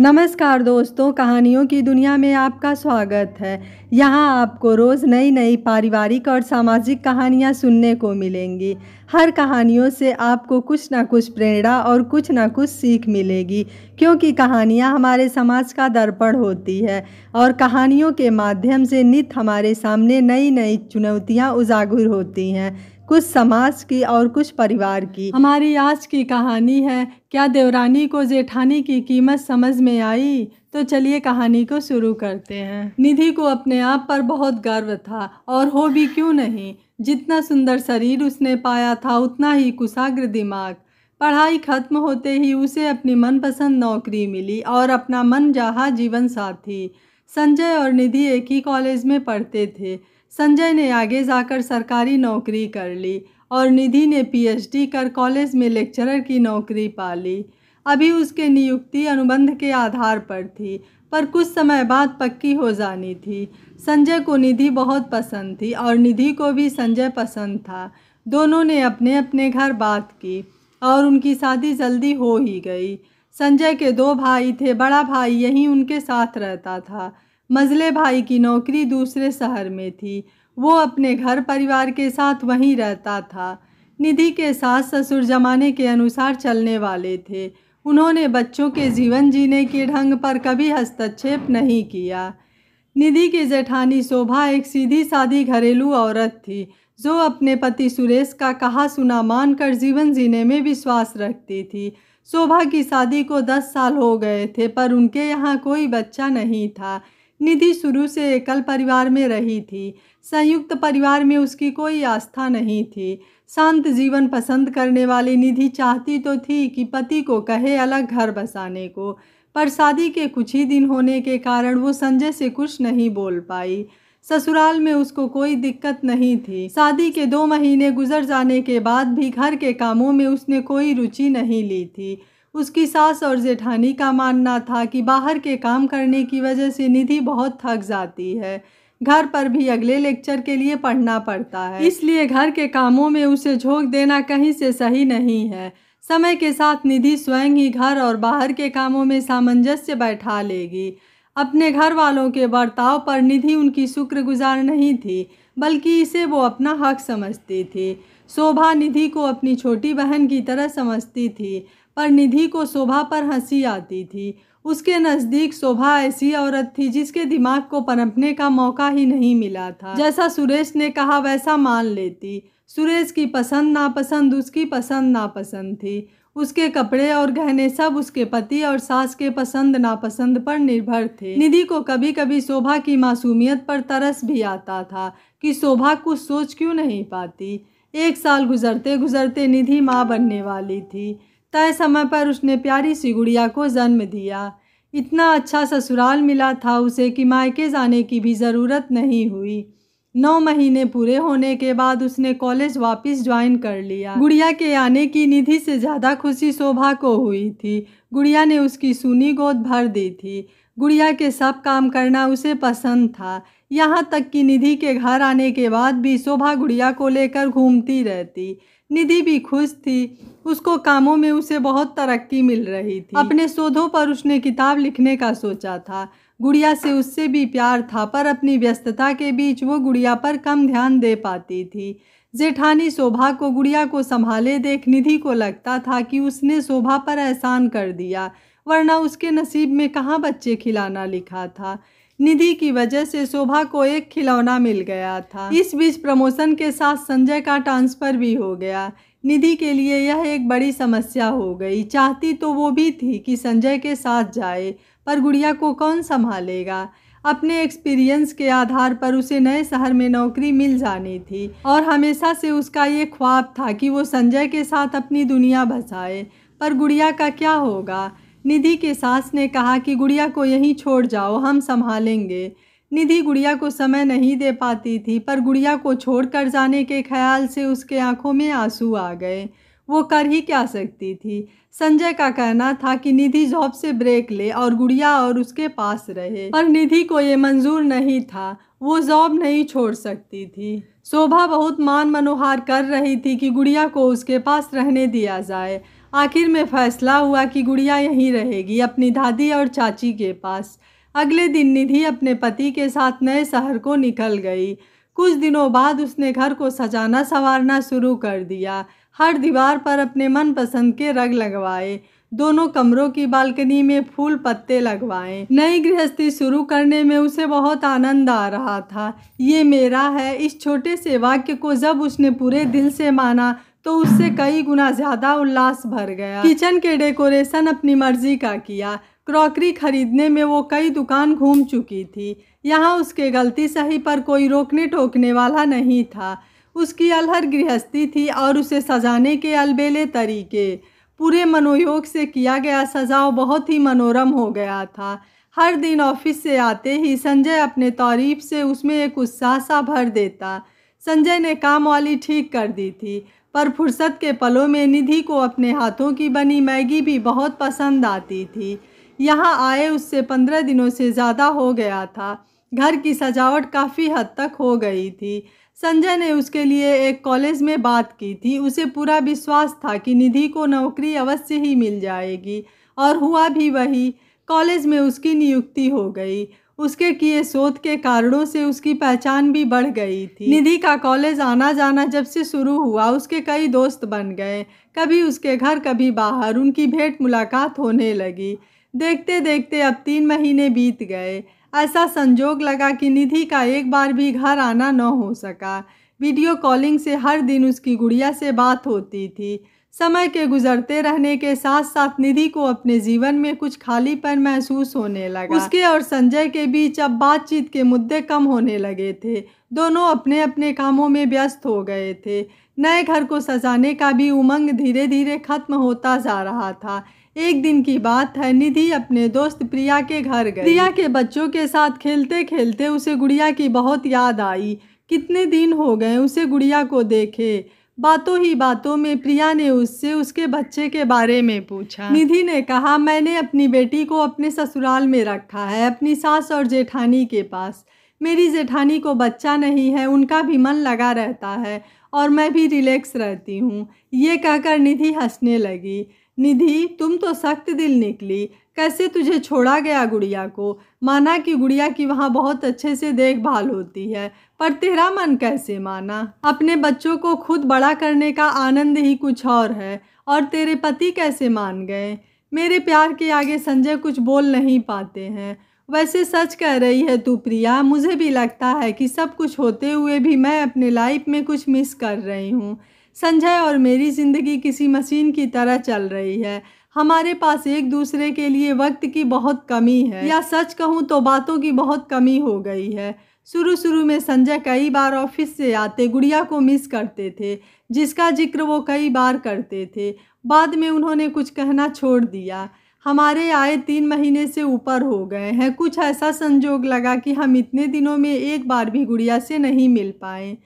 नमस्कार दोस्तों कहानियों की दुनिया में आपका स्वागत है यहाँ आपको रोज़ नई नई पारिवारिक और सामाजिक कहानियाँ सुनने को मिलेंगी हर कहानियों से आपको कुछ ना कुछ प्रेरणा और कुछ ना कुछ सीख मिलेगी क्योंकि कहानियाँ हमारे समाज का दर्पण होती है और कहानियों के माध्यम से नित हमारे सामने नई नई चुनौतियाँ उजागर होती हैं कुछ समाज की और कुछ परिवार की हमारी आज की कहानी है क्या देवरानी को जेठानी की कीमत समझ में आई तो चलिए कहानी को शुरू करते हैं निधि को अपने आप पर बहुत गर्व था और हो भी क्यों नहीं जितना सुंदर शरीर उसने पाया था उतना ही कुशाग्र दिमाग पढ़ाई खत्म होते ही उसे अपनी मनपसंद नौकरी मिली और अपना मन जहा जीवन साथी संजय और निधि एक ही कॉलेज में पढ़ते थे संजय ने आगे जाकर सरकारी नौकरी कर ली और निधि ने पीएचडी कर कॉलेज में लेक्चरर की नौकरी पा ली अभी उसके नियुक्ति अनुबंध के आधार पर थी पर कुछ समय बाद पक्की हो जानी थी संजय को निधि बहुत पसंद थी और निधि को भी संजय पसंद था दोनों ने अपने अपने घर बात की और उनकी शादी जल्दी हो ही गई संजय के दो भाई थे बड़ा भाई यहीं उनके साथ रहता था मजले भाई की नौकरी दूसरे शहर में थी वो अपने घर परिवार के साथ वहीं रहता था निधि के सास ससुर जमाने के अनुसार चलने वाले थे उन्होंने बच्चों के जीवन जीने के ढंग पर कभी हस्तक्षेप नहीं किया निधि की जेठानी शोभा एक सीधी सादी घरेलू औरत थी जो अपने पति सुरेश का कहा सुना मानकर जीवन जीने में विश्वास रखती थी शोभा की शादी को दस साल हो गए थे पर उनके यहाँ कोई बच्चा नहीं था निधि शुरू से एकल परिवार में रही थी संयुक्त परिवार में उसकी कोई आस्था नहीं थी शांत जीवन पसंद करने वाली निधि चाहती तो थी कि पति को कहे अलग घर बसाने को पर शादी के कुछ ही दिन होने के कारण वो संजय से कुछ नहीं बोल पाई ससुराल में उसको कोई दिक्कत नहीं थी शादी के दो महीने गुजर जाने के बाद भी घर के कामों में उसने कोई रुचि नहीं ली थी उसकी सास और जेठानी का मानना था कि बाहर के काम करने की वजह से निधि बहुत थक जाती है घर पर भी अगले लेक्चर के लिए पढ़ना पड़ता है इसलिए घर के कामों में उसे झोंक देना कहीं से सही नहीं है समय के साथ निधि स्वयं ही घर और बाहर के कामों में सामंजस्य बैठा लेगी अपने घर वालों के बर्ताव पर निधि उनकी शुक्रगुजार नहीं थी बल्कि इसे वो अपना हक समझती थी शोभा निधि को अपनी छोटी बहन की तरह समझती थी पर निधि को शोभा पर हंसी आती थी उसके नज़दीक शोभा ऐसी औरत थी जिसके दिमाग को पनपने का मौका ही नहीं मिला था जैसा सुरेश ने कहा वैसा मान लेती सुरेश की पसंद नापसंद उसकी पसंद नापसंद थी उसके कपड़े और गहने सब उसके पति और सास के पसंद नापसंद पर निर्भर थे निधि को कभी कभी शोभा की मासूमियत पर तरस भी आता था कि शोभा कुछ सोच क्यों नहीं पाती एक साल गुजरते गुजरते निधि माँ बनने वाली थी तय समय पर उसने प्यारी सी गुड़िया को जन्म दिया इतना अच्छा ससुराल मिला था उसे कि मायके जाने की भी ज़रूरत नहीं हुई नौ महीने पूरे होने के बाद उसने कॉलेज वापस ज्वाइन कर लिया गुड़िया के आने की निधि से ज़्यादा खुशी शोभा को हुई थी गुड़िया ने उसकी सुनी गोद भर दी थी गुड़िया के सब काम करना उसे पसंद था यहाँ तक कि निधि के घर आने के बाद भी शोभा गुड़िया को लेकर घूमती रहती निधि भी खुश थी उसको कामों में उसे बहुत तरक्की मिल रही थी अपने शोधों पर उसने किताब लिखने का सोचा था गुड़िया से उससे भी प्यार था पर अपनी व्यस्तता के बीच वो गुड़िया पर कम ध्यान दे पाती थी जेठानी शोभा को गुड़िया को संभाले देख निधि को लगता था कि उसने शोभा पर एहसान कर दिया वरना उसके नसीब में कहाँ बच्चे खिलाना लिखा था निधि की वजह से शोभा को एक खिलौना मिल गया था इस बीच प्रमोशन के साथ संजय का ट्रांसफर भी हो गया निधि के लिए यह एक बड़ी समस्या हो गई चाहती तो वो भी थी कि संजय के साथ जाए पर गुड़िया को कौन संभालेगा अपने एक्सपीरियंस के आधार पर उसे नए शहर में नौकरी मिल जानी थी और हमेशा से उसका ये ख्वाब था कि वो संजय के साथ अपनी दुनिया बसाए पर गुड़िया का क्या होगा निधि के सास ने कहा कि गुड़िया को यहीं छोड़ जाओ हम संभालेंगे निधि गुड़िया को समय नहीं दे पाती थी पर गुड़िया को छोड़कर जाने के ख्याल से उसके आंखों में आंसू आ गए वो कर ही क्या सकती थी संजय का कहना था कि निधि जॉब से ब्रेक ले और गुड़िया और उसके पास रहे पर निधि को ये मंजूर नहीं था वो जॉब नहीं छोड़ सकती थी शोभा बहुत मान मनोहार कर रही थी कि गुड़िया को उसके पास रहने दिया जाए आखिर में फैसला हुआ कि गुड़िया यहीं रहेगी अपनी दादी और चाची के पास अगले दिन निधि अपने पति के साथ नए शहर को निकल गई कुछ दिनों बाद उसने घर को सजाना संवारना शुरू कर दिया हर दीवार पर अपने मनपसंद के रग लगवाए दोनों कमरों की बालकनी में फूल पत्ते लगवाए नई गृहस्थी शुरू करने में उसे बहुत आनंद आ रहा था ये मेरा है इस छोटे से वाक्य को जब उसने पूरे दिल से माना तो उससे कई गुना ज़्यादा उल्लास भर गया किचन के डेकोरेशन अपनी मर्जी का किया क्रॉकरी खरीदने में वो कई दुकान घूम चुकी थी यहाँ उसके गलती सही पर कोई रोकने टोकने वाला नहीं था उसकी अलहर गृहस्थी थी और उसे सजाने के अलबेले तरीके पूरे मनोयोग से किया गया सजाव बहुत ही मनोरम हो गया था हर दिन ऑफिस से आते ही संजय अपने तारीफ से उसमें एक उत्साह सा भर देता संजय ने काम वाली ठीक कर दी थी पर फुर्सत के पलों में निधि को अपने हाथों की बनी मैगी भी बहुत पसंद आती थी यहाँ आए उससे पंद्रह दिनों से ज़्यादा हो गया था घर की सजावट काफ़ी हद तक हो गई थी संजय ने उसके लिए एक कॉलेज में बात की थी उसे पूरा विश्वास था कि निधि को नौकरी अवश्य ही मिल जाएगी और हुआ भी वही कॉलेज में उसकी नियुक्ति हो गई उसके किए शोध के कारणों से उसकी पहचान भी बढ़ गई थी निधि का कॉलेज आना जाना जब से शुरू हुआ उसके कई दोस्त बन गए कभी उसके घर कभी बाहर उनकी भेंट मुलाकात होने लगी देखते देखते अब तीन महीने बीत गए ऐसा संजोग लगा कि निधि का एक बार भी घर आना न हो सका वीडियो कॉलिंग से हर दिन उसकी गुड़िया से बात होती थी समय के गुजरते रहने के साथ साथ निधि को अपने जीवन में कुछ खालीपन महसूस होने लगा उसके और संजय के बीच अब बातचीत के मुद्दे कम होने लगे थे दोनों अपने अपने कामों में व्यस्त हो गए थे नए घर को सजाने का भी उमंग धीरे धीरे खत्म होता जा रहा था एक दिन की बात है निधि अपने दोस्त प्रिया के घर गई प्रिया के बच्चों के साथ खेलते खेलते उसे गुड़िया की बहुत याद आई कितने दिन हो गए उसे गुड़िया को देखे बातों ही बातों में प्रिया ने उससे उसके बच्चे के बारे में पूछा निधि ने कहा मैंने अपनी बेटी को अपने ससुराल में रखा है अपनी सास और जेठानी के पास मेरी जेठानी को बच्चा नहीं है उनका भी मन लगा रहता है और मैं भी रिलैक्स रहती हूँ ये कहकर निधि हंसने लगी निधि तुम तो सख्त दिल निकली कैसे तुझे छोड़ा गया गुड़िया को माना कि गुड़िया की वहाँ बहुत अच्छे से देखभाल होती है पर तेरा मन कैसे माना अपने बच्चों को खुद बड़ा करने का आनंद ही कुछ और है और तेरे पति कैसे मान गए मेरे प्यार के आगे संजय कुछ बोल नहीं पाते हैं वैसे सच कह रही है तू प्रिया मुझे भी लगता है कि सब कुछ होते हुए भी मैं अपने लाइफ में कुछ मिस कर रही हूँ संजय और मेरी ज़िंदगी किसी मशीन की तरह चल रही है हमारे पास एक दूसरे के लिए वक्त की बहुत कमी है या सच कहूँ तो बातों की बहुत कमी हो गई है शुरू शुरू में संजय कई बार ऑफिस से आते गुड़िया को मिस करते थे जिसका जिक्र वो कई बार करते थे बाद में उन्होंने कुछ कहना छोड़ दिया हमारे आए तीन महीने से ऊपर हो गए हैं कुछ ऐसा संजोग लगा कि हम इतने दिनों में एक बार भी गुड़िया से नहीं मिल पाए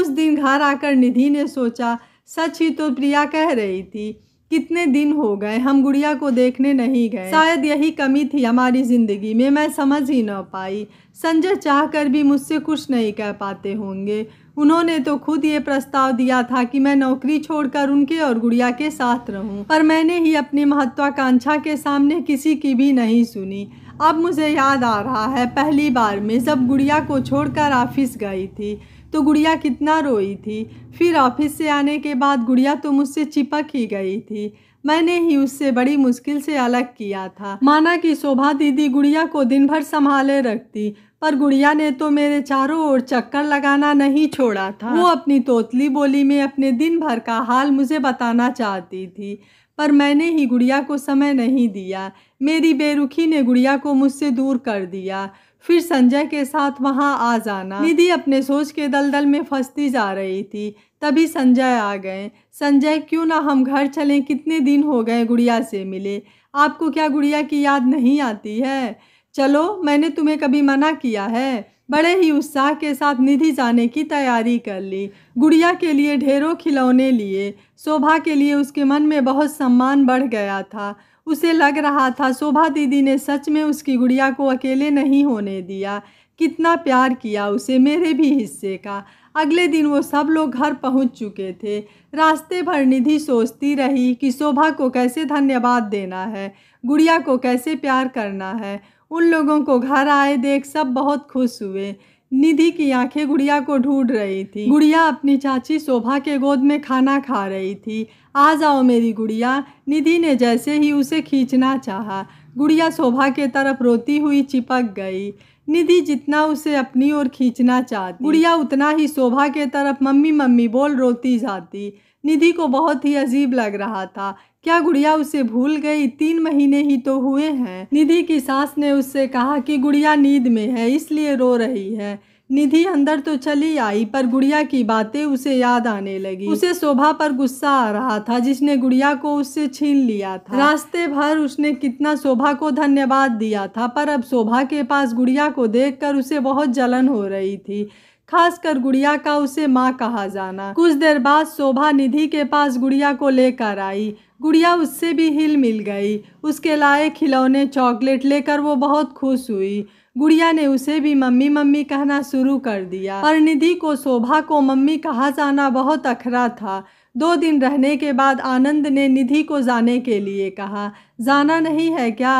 उस दिन घर आकर निधि ने सोचा सच ही तो प्रिया कह रही थी कितने दिन हो गए हम गुड़िया को देखने नहीं गए शायद यही कमी थी हमारी ज़िंदगी में मैं समझ ही ना पाई संजय चाह कर भी मुझसे कुछ नहीं कह पाते होंगे उन्होंने तो खुद ये प्रस्ताव दिया था कि मैं नौकरी छोड़कर उनके और गुड़िया के साथ रहूं पर मैंने ही अपनी महत्वाकांक्षा के सामने किसी की भी नहीं सुनी अब मुझे याद आ रहा है पहली बार में जब गुड़िया को छोड़कर ऑफिस गई थी तो गुड़िया कितना रोई थी फिर ऑफिस से आने के बाद गुड़िया तो मुझसे चिपक ही गई थी मैंने ही उससे बड़ी मुश्किल से अलग किया था माना कि शोभा दीदी गुड़िया को दिन भर संभाले रखती पर गुड़िया ने तो मेरे चारों ओर चक्कर लगाना नहीं छोड़ा था वो अपनी तोतली बोली में अपने दिन भर का हाल मुझे बताना चाहती थी पर मैंने ही गुड़िया को समय नहीं दिया मेरी बेरुखी ने गुड़िया को मुझसे दूर कर दिया फिर संजय के साथ वहाँ आ जाना निधि अपने सोच के दलदल में फंसती जा रही थी तभी संजय आ गए संजय क्यों ना हम घर चलें कितने दिन हो गए गुड़िया से मिले आपको क्या गुड़िया की याद नहीं आती है चलो मैंने तुम्हें कभी मना किया है बड़े ही उत्साह के साथ निधि जाने की तैयारी कर ली गुड़िया के लिए ढेरों खिलौने लिए शोभा के लिए उसके मन में बहुत सम्मान बढ़ गया था उसे लग रहा था शोभा दीदी ने सच में उसकी गुड़िया को अकेले नहीं होने दिया कितना प्यार किया उसे मेरे भी हिस्से का अगले दिन वो सब लोग घर पहुंच चुके थे रास्ते भर निधि सोचती रही कि शोभा को कैसे धन्यवाद देना है गुड़िया को कैसे प्यार करना है उन लोगों को घर आए देख सब बहुत खुश हुए निधि की आंखें गुड़िया को ढूंढ रही थी गुड़िया अपनी चाची शोभा के गोद में खाना खा रही थी आ जाओ मेरी गुड़िया निधि ने जैसे ही उसे खींचना चाहा गुड़िया शोभा के तरफ रोती हुई चिपक गई निधि जितना उसे अपनी ओर खींचना चाहती गुड़िया उतना ही शोभा के तरफ मम्मी मम्मी बोल रोती जाती निधि को बहुत ही अजीब लग रहा था क्या गुड़िया उसे भूल गई तीन महीने ही तो हुए हैं निधि की सास ने उससे कहा कि गुड़िया नींद में है इसलिए रो रही है निधि अंदर तो चली आई पर गुड़िया की बातें उसे याद आने लगी उसे शोभा पर गुस्सा आ रहा था जिसने गुड़िया को उससे छीन लिया था रास्ते भर उसने कितना शोभा को धन्यवाद दिया था पर अब शोभा के पास गुड़िया को देखकर उसे बहुत जलन हो रही थी खासकर गुड़िया का उसे माँ कहा जाना कुछ देर बाद शोभा निधि के पास गुड़िया को लेकर आई गुड़िया उससे भी हिल मिल गई उसके लाए खिलौने चॉकलेट लेकर वो बहुत खुश हुई गुड़िया ने उसे भी मम्मी मम्मी कहना शुरू कर दिया पर निधि को शोभा को मम्मी कहा जाना बहुत अखरा था दो दिन रहने के बाद आनंद ने निधि को जाने के लिए कहा जाना नहीं है क्या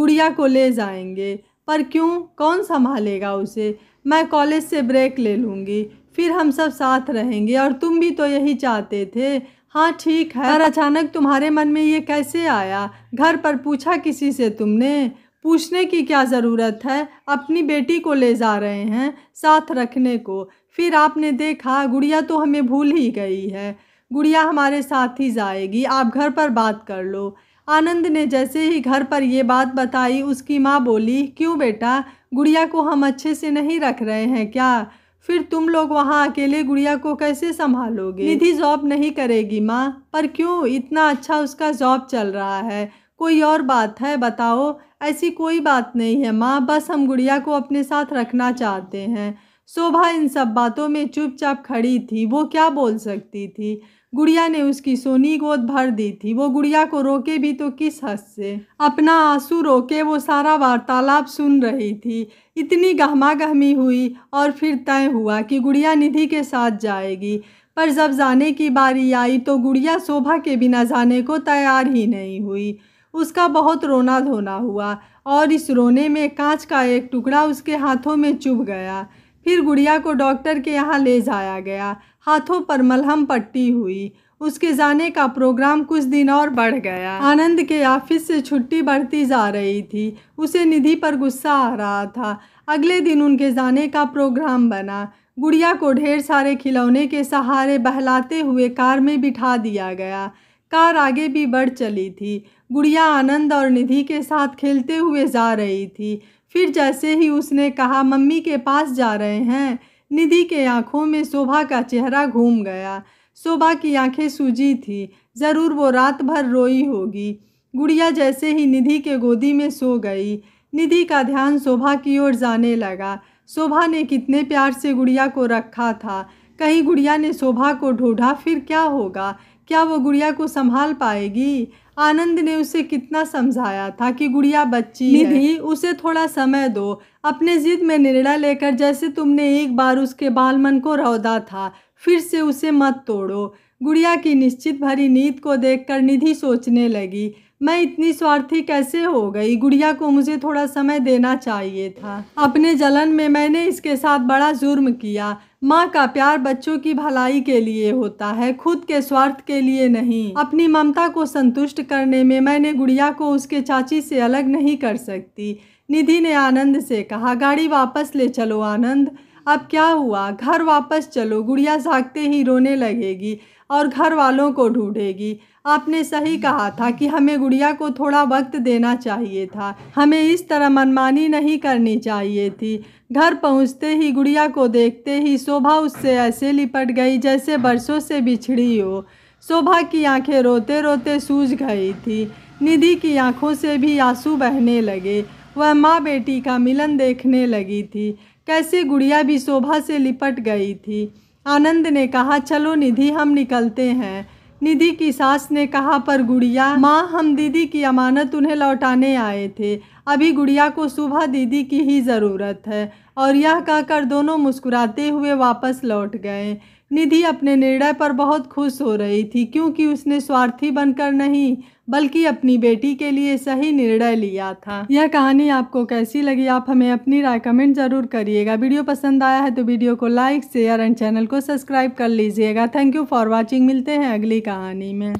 गुड़िया को ले जाएंगे पर क्यों कौन संभालेगा उसे मैं कॉलेज से ब्रेक ले लूँगी फिर हम सब साथ रहेंगे और तुम भी तो यही चाहते थे हाँ ठीक है पर अचानक तुम्हारे मन में ये कैसे आया घर पर पूछा किसी से तुमने पूछने की क्या ज़रूरत है अपनी बेटी को ले जा रहे हैं साथ रखने को फिर आपने देखा गुड़िया तो हमें भूल ही गई है गुड़िया हमारे साथ ही जाएगी आप घर पर बात कर लो आनंद ने जैसे ही घर पर ये बात बताई उसकी माँ बोली क्यों बेटा गुड़िया को हम अच्छे से नहीं रख रहे हैं क्या फिर तुम लोग वहाँ अकेले गुड़िया को कैसे संभालोगे निधि जॉब नहीं करेगी माँ पर क्यों इतना अच्छा उसका जॉब चल रहा है कोई और बात है बताओ ऐसी कोई बात नहीं है माँ बस हम गुड़िया को अपने साथ रखना चाहते हैं शोभा इन सब बातों में चुपचाप खड़ी थी वो क्या बोल सकती थी गुड़िया ने उसकी सोनी गोद भर दी थी वो गुड़िया को रोके भी तो किस हद से अपना आंसू रोके वो सारा वार्तालाप सुन रही थी इतनी गहमा गहमी हुई और फिर तय हुआ कि गुड़िया निधि के साथ जाएगी पर जब जाने की बारी आई तो गुड़िया शोभा के बिना जाने को तैयार ही नहीं हुई उसका बहुत रोना धोना हुआ और इस रोने में कांच का एक टुकड़ा उसके हाथों में चुभ गया फिर गुड़िया को डॉक्टर के यहाँ ले जाया गया हाथों पर मलहम पट्टी हुई उसके जाने का प्रोग्राम कुछ दिन और बढ़ गया आनंद के ऑफिस से छुट्टी बढ़ती जा रही थी उसे निधि पर गुस्सा आ रहा था अगले दिन उनके जाने का प्रोग्राम बना गुड़िया को ढेर सारे खिलौने के सहारे बहलाते हुए कार में बिठा दिया गया कार आगे भी बढ़ चली थी गुड़िया आनंद और निधि के साथ खेलते हुए जा रही थी फिर जैसे ही उसने कहा मम्मी के पास जा रहे हैं निधि के आंखों में शोभा का चेहरा घूम गया शोभा की आंखें सूजी थी ज़रूर वो रात भर रोई होगी गुड़िया जैसे ही निधि के गोदी में सो गई निधि का ध्यान शोभा की ओर जाने लगा शोभा ने कितने प्यार से गुड़िया को रखा था कहीं गुड़िया ने शोभा को ढूंढा फिर क्या होगा क्या वो गुड़िया को संभाल पाएगी आनंद ने उसे कितना समझाया था कि गुड़िया बच्ची निधि उसे थोड़ा समय दो अपने जिद में निर्णय लेकर जैसे तुमने एक बार उसके बालमन को रौदा था फिर से उसे मत तोड़ो गुड़िया की निश्चित भरी नींद को देखकर निधि सोचने लगी मैं इतनी स्वार्थी कैसे हो गई गुड़िया को मुझे थोड़ा समय देना चाहिए था अपने जलन में मैंने इसके साथ बड़ा जुर्म किया माँ का प्यार बच्चों की भलाई के लिए होता है खुद के स्वार्थ के लिए नहीं अपनी ममता को संतुष्ट करने में मैंने गुड़िया को उसके चाची से अलग नहीं कर सकती निधि ने आनंद से कहा गाड़ी वापस ले चलो आनंद अब क्या हुआ घर वापस चलो गुड़िया जागते ही रोने लगेगी और घर वालों को ढूंढेगी आपने सही कहा था कि हमें गुड़िया को थोड़ा वक्त देना चाहिए था हमें इस तरह मनमानी नहीं करनी चाहिए थी घर पहुंचते ही गुड़िया को देखते ही शोभा उससे ऐसे लिपट गई जैसे बरसों से बिछड़ी हो शोभा की आंखें रोते रोते सूझ गई थी निधि की आंखों से भी आंसू बहने लगे वह माँ बेटी का मिलन देखने लगी थी कैसे गुड़िया भी शोभा से लिपट गई थी आनंद ने कहा चलो निधि हम निकलते हैं निधि की सास ने कहा पर गुड़िया माँ हम दीदी की अमानत उन्हें लौटाने आए थे अभी गुड़िया को सुबह दीदी की ही ज़रूरत है और यह कहकर दोनों मुस्कुराते हुए वापस लौट गए निधि अपने निर्णय पर बहुत खुश हो रही थी क्योंकि उसने स्वार्थी बनकर नहीं बल्कि अपनी बेटी के लिए सही निर्णय लिया था यह कहानी आपको कैसी लगी आप हमें अपनी राय कमेंट जरूर करिएगा वीडियो पसंद आया है तो वीडियो को लाइक शेयर एंड चैनल को सब्सक्राइब कर लीजिएगा थैंक यू फॉर वॉचिंग मिलते हैं अगली कहानी में